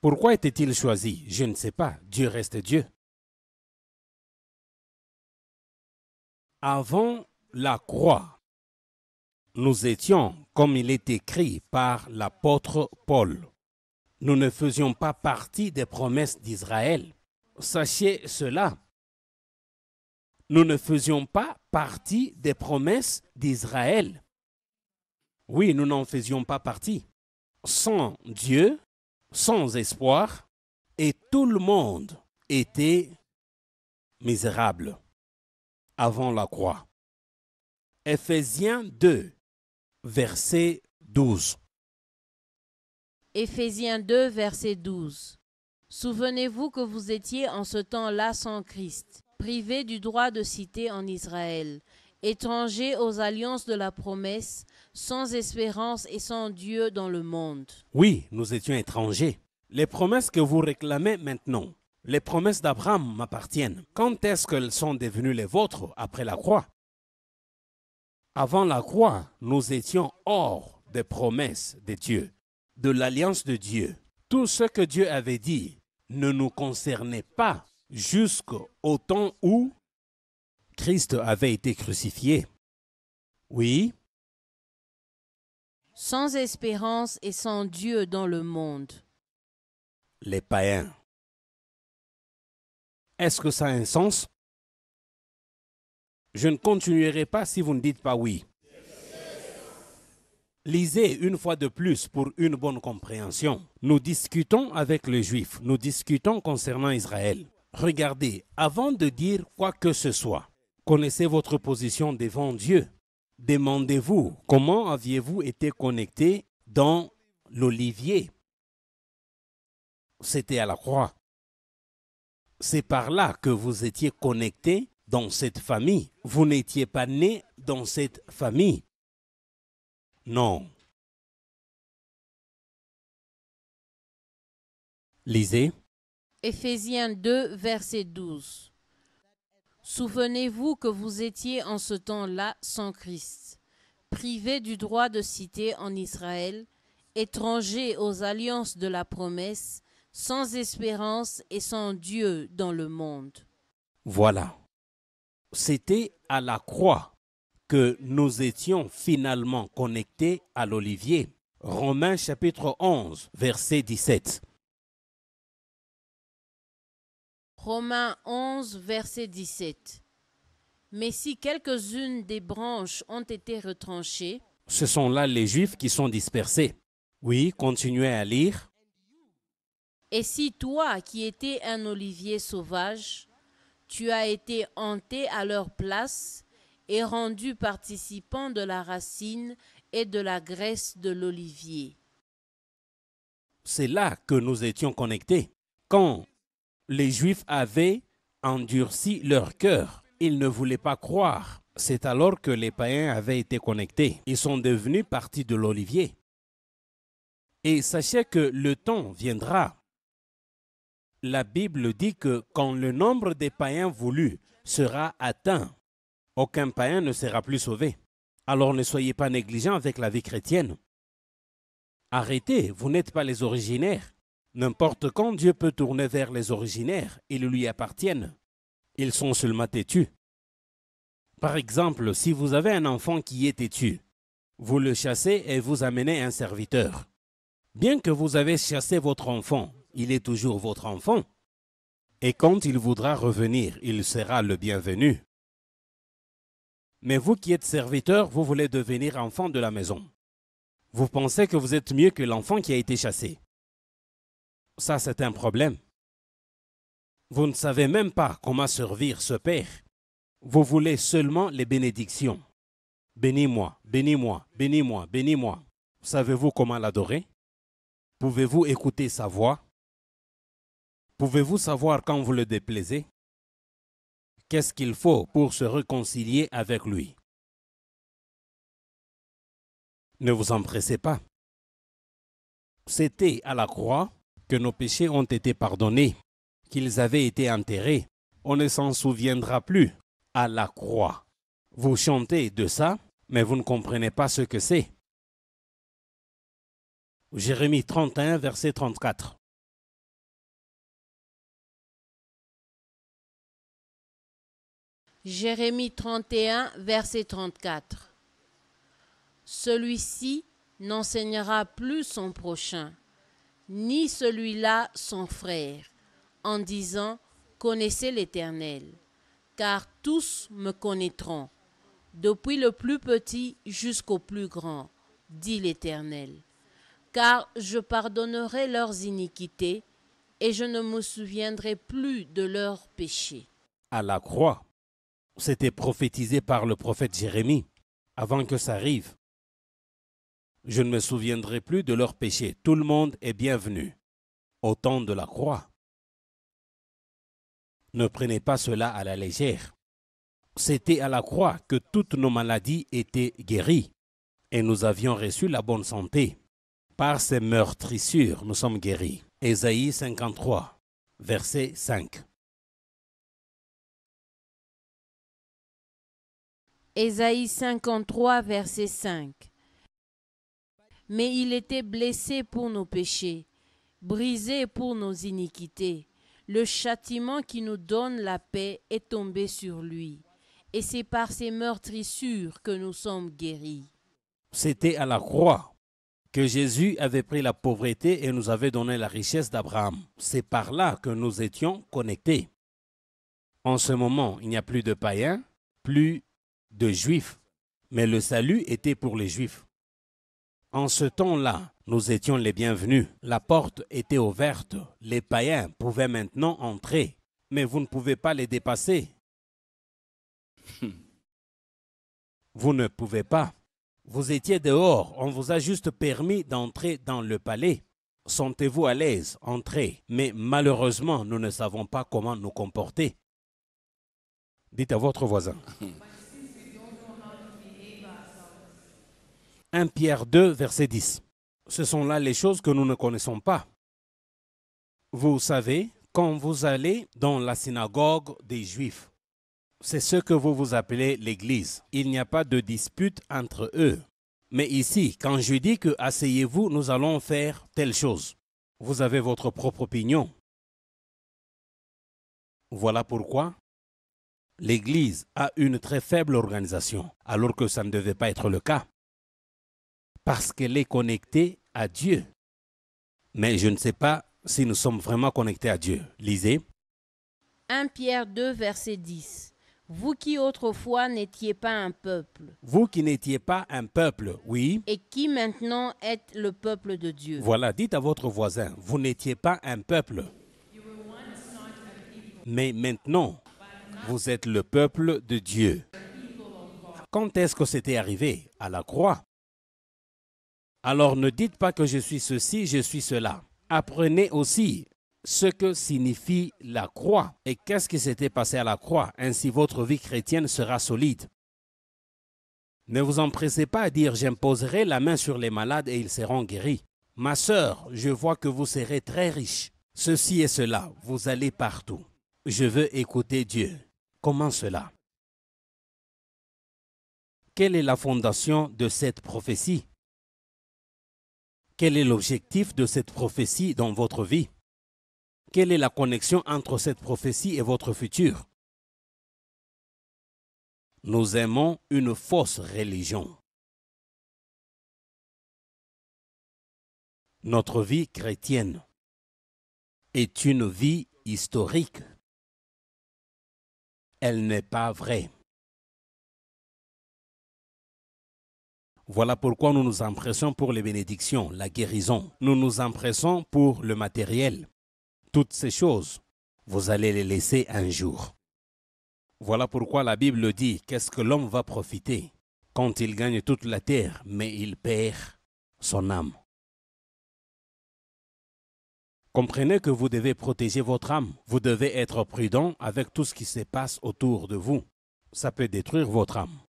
Pourquoi était-il choisi Je ne sais pas, Dieu reste Dieu. Avant la croix, nous étions, comme il est écrit par l'apôtre Paul, nous ne faisions pas partie des promesses d'Israël. Sachez cela. Nous ne faisions pas partie des promesses d'Israël. Oui, nous n'en faisions pas partie. Sans Dieu, sans espoir, et tout le monde était misérable avant la croix. Ephésiens 2, verset 12. Éphésiens 2, verset 12. Souvenez-vous que vous étiez en ce temps-là sans Christ, privés du droit de cité en Israël, étrangers aux alliances de la promesse, sans espérance et sans Dieu dans le monde. Oui, nous étions étrangers. Les promesses que vous réclamez maintenant, les promesses d'Abraham m'appartiennent. Quand est-ce qu'elles sont devenues les vôtres après la croix Avant la croix, nous étions hors des promesses de Dieu de l'alliance de Dieu. Tout ce que Dieu avait dit ne nous concernait pas jusqu'au temps où Christ avait été crucifié. Oui. Sans espérance et sans Dieu dans le monde. Les païens. Est-ce que ça a un sens Je ne continuerai pas si vous ne dites pas oui. Lisez une fois de plus pour une bonne compréhension. Nous discutons avec les Juifs, nous discutons concernant Israël. Regardez, avant de dire quoi que ce soit, connaissez votre position devant Dieu. Demandez-vous comment aviez-vous été connecté dans l'olivier. C'était à la croix. C'est par là que vous étiez connecté dans cette famille. Vous n'étiez pas né dans cette famille. Non. Lisez. Éphésiens 2, verset 12. Souvenez-vous que vous étiez en ce temps-là sans Christ, privés du droit de cité en Israël, étrangers aux alliances de la promesse, sans espérance et sans Dieu dans le monde. Voilà. C'était à la croix que nous étions finalement connectés à l'olivier. Romains chapitre 11, verset 17. Romains 11, verset 17. Mais si quelques-unes des branches ont été retranchées, ce sont là les Juifs qui sont dispersés. Oui, continuez à lire. Et si toi, qui étais un olivier sauvage, tu as été hanté à leur place et rendu participant de la racine et de la graisse de l'olivier. C'est là que nous étions connectés. Quand les Juifs avaient endurci leur cœur, ils ne voulaient pas croire. C'est alors que les païens avaient été connectés. Ils sont devenus partie de l'olivier. Et sachez que le temps viendra. La Bible dit que quand le nombre des païens voulus sera atteint, aucun païen ne sera plus sauvé. Alors ne soyez pas négligents avec la vie chrétienne. Arrêtez, vous n'êtes pas les originaires. N'importe quand Dieu peut tourner vers les originaires, ils lui appartiennent. Ils sont seulement têtus. Par exemple, si vous avez un enfant qui est têtu, vous le chassez et vous amenez un serviteur. Bien que vous avez chassé votre enfant, il est toujours votre enfant. Et quand il voudra revenir, il sera le bienvenu. Mais vous qui êtes serviteur, vous voulez devenir enfant de la maison. Vous pensez que vous êtes mieux que l'enfant qui a été chassé. Ça, c'est un problème. Vous ne savez même pas comment servir ce Père. Vous voulez seulement les bénédictions. Bénis-moi, bénis-moi, bénis-moi, bénis-moi. Savez-vous comment l'adorer Pouvez-vous écouter sa voix Pouvez-vous savoir quand vous le déplaisez Qu'est-ce qu'il faut pour se réconcilier avec lui Ne vous empressez pas. C'était à la croix que nos péchés ont été pardonnés, qu'ils avaient été enterrés. On ne s'en souviendra plus à la croix. Vous chantez de ça, mais vous ne comprenez pas ce que c'est. Jérémie 31, verset 34. Jérémie 31, verset 34. Celui-ci n'enseignera plus son prochain, ni celui-là son frère, en disant, Connaissez l'Éternel, car tous me connaîtront, depuis le plus petit jusqu'au plus grand, dit l'Éternel, car je pardonnerai leurs iniquités, et je ne me souviendrai plus de leurs péchés. À la croix, c'était prophétisé par le prophète Jérémie avant que ça arrive. Je ne me souviendrai plus de leurs péchés. Tout le monde est bienvenu au temps de la croix. Ne prenez pas cela à la légère. C'était à la croix que toutes nos maladies étaient guéries et nous avions reçu la bonne santé. Par ces meurtrissures, nous sommes guéris. Ésaïe 53, verset 5. Ésaïe 53, verset 5. Mais il était blessé pour nos péchés, brisé pour nos iniquités. Le châtiment qui nous donne la paix est tombé sur lui, et c'est par ses meurtrissures que nous sommes guéris. C'était à la croix que Jésus avait pris la pauvreté et nous avait donné la richesse d'Abraham. C'est par là que nous étions connectés. En ce moment, il n'y a plus de païens, plus de Juifs, mais le salut était pour les Juifs. En ce temps-là, nous étions les bienvenus. La porte était ouverte. Les païens pouvaient maintenant entrer, mais vous ne pouvez pas les dépasser. Vous ne pouvez pas. Vous étiez dehors, on vous a juste permis d'entrer dans le palais. Sentez-vous à l'aise, entrez. Mais malheureusement, nous ne savons pas comment nous comporter. Dites à votre voisin. 1 Pierre 2, verset 10. Ce sont là les choses que nous ne connaissons pas. Vous savez, quand vous allez dans la synagogue des Juifs, c'est ce que vous vous appelez l'Église. Il n'y a pas de dispute entre eux. Mais ici, quand je dis que asseyez-vous, nous allons faire telle chose, vous avez votre propre opinion. Voilà pourquoi l'Église a une très faible organisation, alors que ça ne devait pas être le cas parce qu'elle est connectée à Dieu. Mais je ne sais pas si nous sommes vraiment connectés à Dieu. Lisez. 1 Pierre 2, verset 10. Vous qui autrefois n'étiez pas un peuple. Vous qui n'étiez pas un peuple, oui. Et qui maintenant êtes le peuple de Dieu. Voilà, dites à votre voisin, vous n'étiez pas un peuple. Mais maintenant, vous êtes le peuple de Dieu. Quand est-ce que c'était arrivé À la croix. Alors ne dites pas que je suis ceci, je suis cela. Apprenez aussi ce que signifie la croix et qu'est-ce qui s'était passé à la croix. Ainsi votre vie chrétienne sera solide. Ne vous empressez pas à dire j'imposerai la main sur les malades et ils seront guéris. Ma sœur, je vois que vous serez très riche. Ceci et cela, vous allez partout. Je veux écouter Dieu. Comment cela Quelle est la fondation de cette prophétie quel est l'objectif de cette prophétie dans votre vie Quelle est la connexion entre cette prophétie et votre futur Nous aimons une fausse religion. Notre vie chrétienne est une vie historique. Elle n'est pas vraie. Voilà pourquoi nous nous empressons pour les bénédictions, la guérison. Nous nous empressons pour le matériel. Toutes ces choses, vous allez les laisser un jour. Voilà pourquoi la Bible dit, qu'est-ce que l'homme va profiter quand il gagne toute la terre, mais il perd son âme. Comprenez que vous devez protéger votre âme. Vous devez être prudent avec tout ce qui se passe autour de vous. Ça peut détruire votre âme.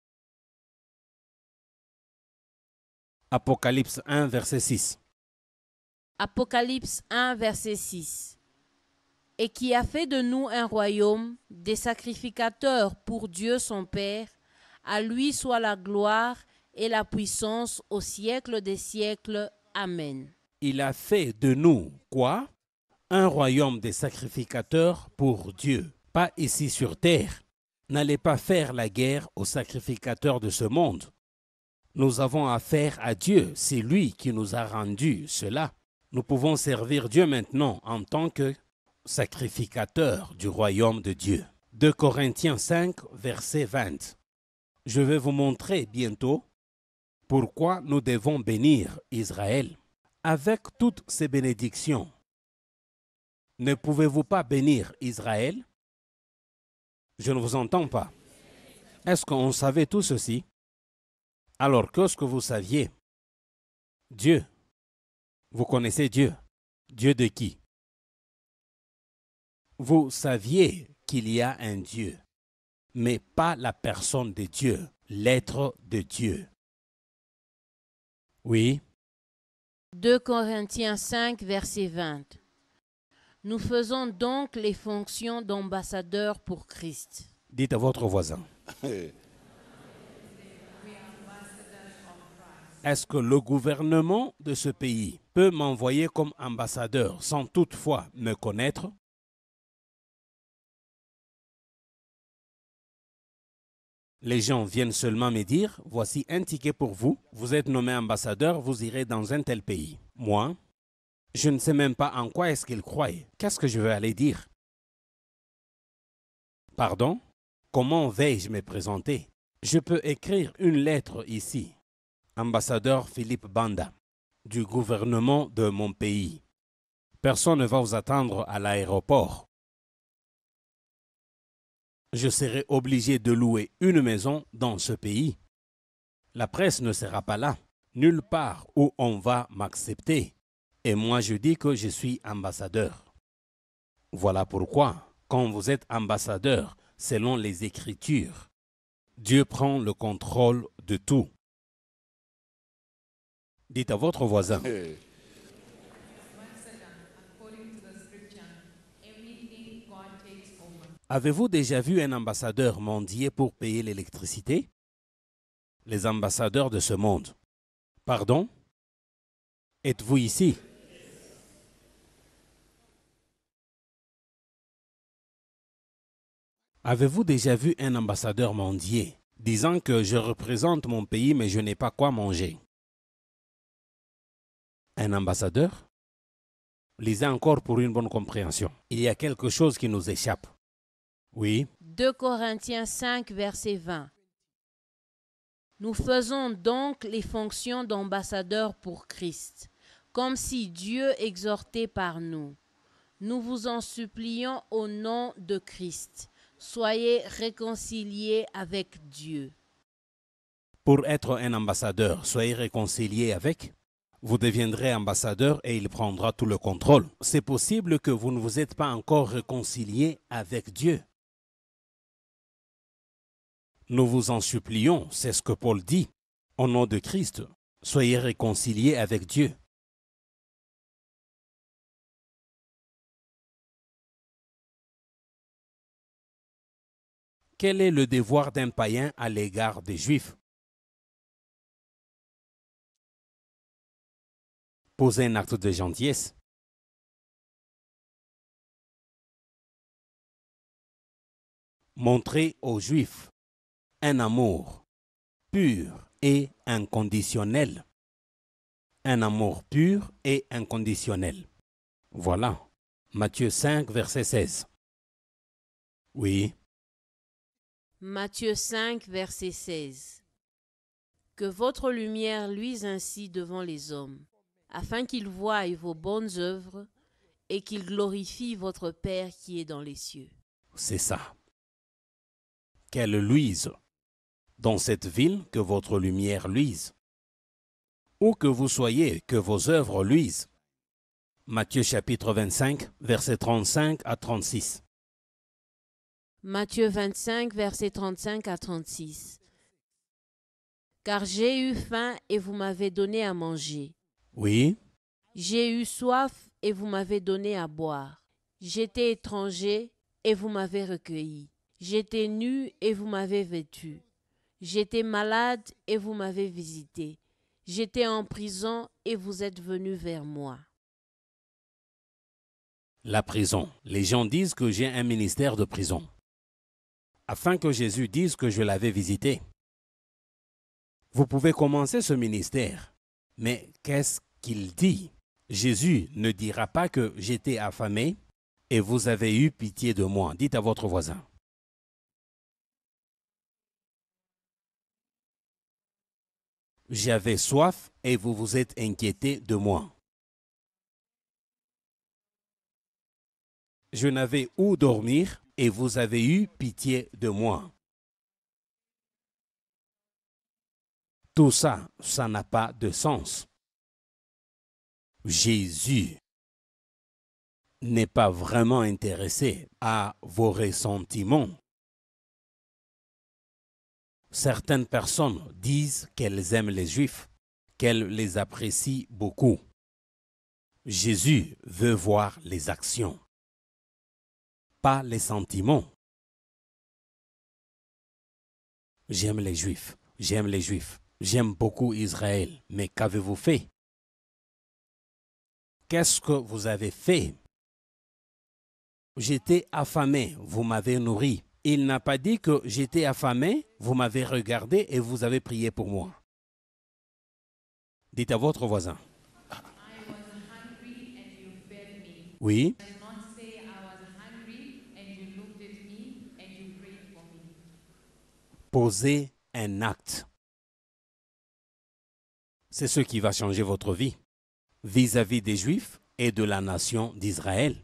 Apocalypse 1, verset 6. Apocalypse 1, verset 6. Et qui a fait de nous un royaume, des sacrificateurs pour Dieu son Père, à lui soit la gloire et la puissance au siècle des siècles. Amen. Il a fait de nous quoi Un royaume des sacrificateurs pour Dieu, pas ici sur terre. N'allez pas faire la guerre aux sacrificateurs de ce monde. Nous avons affaire à Dieu, c'est lui qui nous a rendu cela. Nous pouvons servir Dieu maintenant en tant que sacrificateur du royaume de Dieu. 2 Corinthiens 5, verset 20. Je vais vous montrer bientôt pourquoi nous devons bénir Israël. Avec toutes ces bénédictions, ne pouvez-vous pas bénir Israël Je ne vous entends pas. Est-ce qu'on savait tout ceci alors quest ce que vous saviez, Dieu, vous connaissez Dieu. Dieu de qui Vous saviez qu'il y a un Dieu, mais pas la personne de Dieu, l'être de Dieu. Oui. 2 Corinthiens 5, verset 20. Nous faisons donc les fonctions d'ambassadeurs pour Christ. Dites à votre voisin. Est-ce que le gouvernement de ce pays peut m'envoyer comme ambassadeur sans toutefois me connaître Les gens viennent seulement me dire, voici un ticket pour vous, vous êtes nommé ambassadeur, vous irez dans un tel pays. Moi, je ne sais même pas en quoi est-ce qu'ils croient. Qu'est-ce que je veux aller dire Pardon Comment vais-je me présenter Je peux écrire une lettre ici ambassadeur Philippe Banda du gouvernement de mon pays. Personne ne va vous attendre à l'aéroport. Je serai obligé de louer une maison dans ce pays. La presse ne sera pas là, nulle part où on va m'accepter. Et moi je dis que je suis ambassadeur. Voilà pourquoi, quand vous êtes ambassadeur, selon les Écritures, Dieu prend le contrôle de tout. Dites à votre voisin. Avez-vous déjà vu un ambassadeur mendier pour payer l'électricité Les ambassadeurs de ce monde. Pardon Êtes-vous ici Avez-vous déjà vu un ambassadeur mendier disant que je représente mon pays mais je n'ai pas quoi manger un ambassadeur, lisez encore pour une bonne compréhension. Il y a quelque chose qui nous échappe. Oui. 2 Corinthiens 5, verset 20. Nous faisons donc les fonctions d'ambassadeurs pour Christ, comme si Dieu exhortait par nous. Nous vous en supplions au nom de Christ. Soyez réconciliés avec Dieu. Pour être un ambassadeur, soyez réconciliés avec vous deviendrez ambassadeur et il prendra tout le contrôle. C'est possible que vous ne vous êtes pas encore réconcilié avec Dieu. Nous vous en supplions, c'est ce que Paul dit. Au nom de Christ, soyez réconcilié avec Dieu. Quel est le devoir d'un païen à l'égard des Juifs poser un acte de gentillesse. Montrer aux Juifs un amour pur et inconditionnel. Un amour pur et inconditionnel. Voilà. Matthieu 5, verset 16. Oui. Matthieu 5, verset 16. Que votre lumière luise ainsi devant les hommes, afin qu'ils voient vos bonnes œuvres et qu'ils glorifient votre Père qui est dans les cieux. C'est ça. Qu'elle luise dans cette ville, que votre lumière luise. Où que vous soyez, que vos œuvres luisent. Matthieu chapitre 25, versets 35 à 36. Matthieu 25, versets 35 à 36. Car j'ai eu faim et vous m'avez donné à manger. Oui. J'ai eu soif et vous m'avez donné à boire. J'étais étranger et vous m'avez recueilli. J'étais nu et vous m'avez vêtu. J'étais malade et vous m'avez visité. J'étais en prison et vous êtes venu vers moi. La prison. Les gens disent que j'ai un ministère de prison. Afin que Jésus dise que je l'avais visité. Vous pouvez commencer ce ministère, mais qu'est-ce qu'il dit. Jésus ne dira pas que j'étais affamé et vous avez eu pitié de moi. Dites à votre voisin. J'avais soif et vous vous êtes inquiété de moi. Je n'avais où dormir et vous avez eu pitié de moi. Tout ça, ça n'a pas de sens. Jésus n'est pas vraiment intéressé à vos ressentiments. Certaines personnes disent qu'elles aiment les Juifs, qu'elles les apprécient beaucoup. Jésus veut voir les actions, pas les sentiments. J'aime les Juifs, j'aime les Juifs, j'aime beaucoup Israël, mais qu'avez-vous fait Qu'est-ce que vous avez fait J'étais affamé, vous m'avez nourri. Il n'a pas dit que j'étais affamé, vous m'avez regardé et vous avez prié pour moi. Dites à votre voisin. Oui. Posez un acte. C'est ce qui va changer votre vie. vis-à-vis -vis des Juifs et de la nation d'Israël.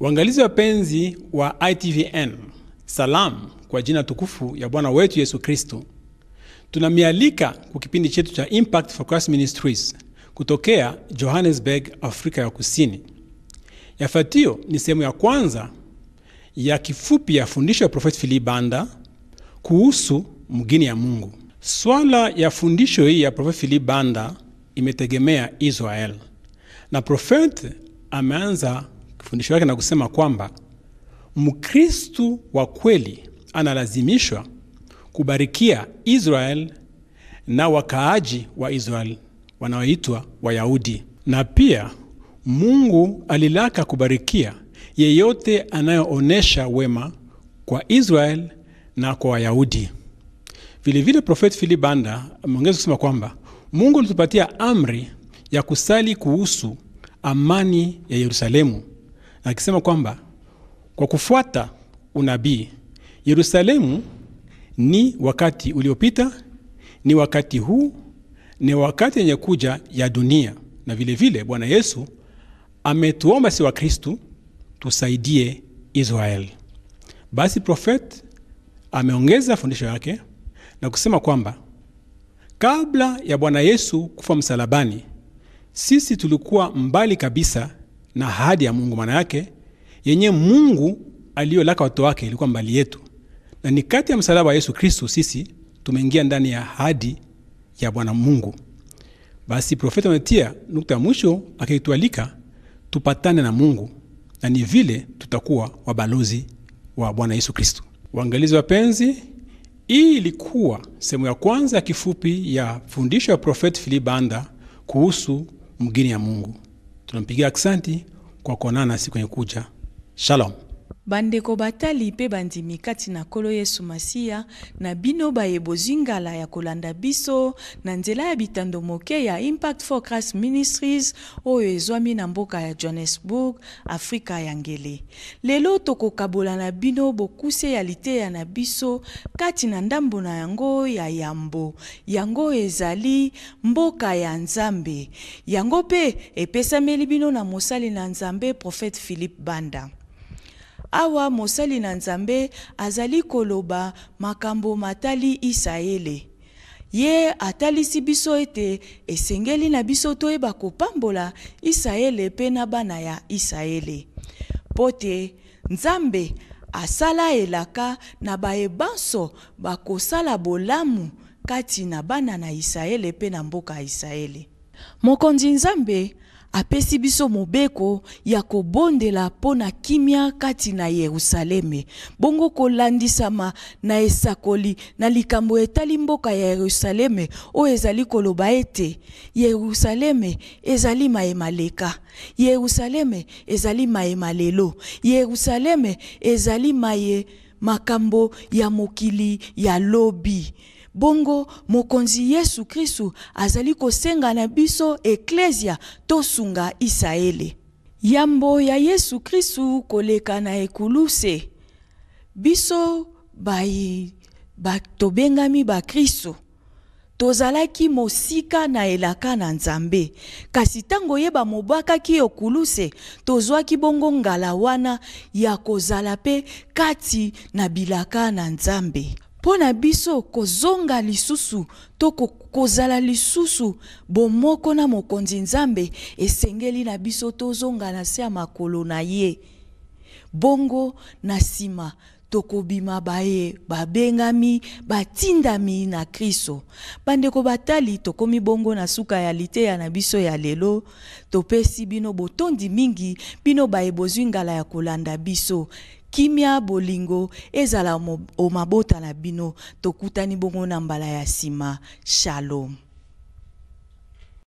Waangalizi wapenzi wa ITVN, salam kwa jina tukufu ya Bwana wetu Yesu Kristo. Tunamialika kwa kipindi chetu cha Impact for Christ Ministries kutokea Johannesburg, Afrika ya Kusini yafatio ni sehemu ya kwanza ya kifupi ya fundisho ya Profesa Filibanda kuhusu mgini ya Mungu. Swala ya fundisho hii ya Profesa Filibanda imetegemea Israel, na profeti ameanza fundisho yake na kusema kwamba Mkristu wa kweli analazimishwa kubarikia Israel na wakaaji wa Israel wanaoitwa Wayahudi na pia Mungu alilaka kubarikia yeyote anayoonyesha wema kwa Israel na kwa Wayahudi. Vilevile Profeti Philip Banda ameongeza kusema kwamba Mungu alitupatia amri ya kusali kuhusu amani ya Yerusalemu, akisema kwamba kwa kufuata unabii Yerusalemu ni wakati uliopita, ni wakati huu, ni wakati yenye kuja ya dunia. Na vilevile Bwana Yesu ametuomba si Wakristu tusaidie Israeli. Basi profeti ameongeza fundisho yake na kusema kwamba kabla ya Bwana Yesu kufa msalabani, sisi tulikuwa mbali kabisa na ahadi ya Mungu, maana yake yenye Mungu aliyolaka watu wake ilikuwa mbali yetu, na ni kati ya msalaba wa Yesu Kristu sisi tumeingia ndani ya ahadi ya Bwana Mungu. Basi profeta ametia nukta ya mwisho akitualika tupatane na Mungu na ni vile tutakuwa wabalozi wa Bwana Yesu Kristo. Waangalizi wapenzi, hii ilikuwa sehemu ya kwanza ya kifupi ya fundisho ya Profeti Philip Banda kuhusu mgini ya Mungu. Tunampigia aksanti kwa kuonana siku kwenye kuja. Shalom. bandeko batali mpe bandimi kati na nkolo yesu masiya na bino baye bozingala ya kolanda biso na nzela ya bitando moke ya impact for christ ministries oyo ezwami na mboka ya johannesburg afrika ya ngele lelo tokokabola na bino bokuse ya liteya na biso kati na ndambo na yango ya yambo yango ezali mboka ya nzambe yango mpe epesameli bino na mosali na nzambe profete philipe banda awa mosali na nzambe azali koloba makambo matali isayele ye atalisi biso ete esengeli na biso toyeba kopambola isayele mpe na bana ya isayele mpo te nzambe asala elaka na bayebanso bakosala bolamu kati na bana na isayele mpe na mboka ya isayele mokonzi nzambe apesi biso mobeko ya kobondela mpo na kimia kati na yerusaleme bongo kolandisama na esakoli na likambo etali mboka ya yerusaleme oyo ezali koloba ete yerusaleme ezali mayema leka yerusaleme ezali mayema lelo yerusaleme ezali maye makambo ya mokili ya lobi bongo mokonzi yesu kristu azali kosenga na biso eklesia tosunga isiraele yambo ya yesu kristu koleka na ekuluse biso bayi ba, tobengami bakristu tozalaki mosika na elaka na nzambe kasi ntango oyeba mobwakaki okuluse tozwaki bongo ngala wana ya kozala mpe kati na bilaka na nzambe mpo na biso kozonga lisusu to kozala lisusu bomoko na mokonzi nzambe esengeli na biso tozonga na se ya makolo na ye bongo na nsima tokobima baye babengami batindami na kristo bandeko batali tokomi bongo na suka ya liteya na biso ya lelo topesi bino botondi mingi bino baye bozwi ngala ya kolanda biso kimia bolingo ezala o mabota na bino tokutani bongo na mbala ya nsima shalom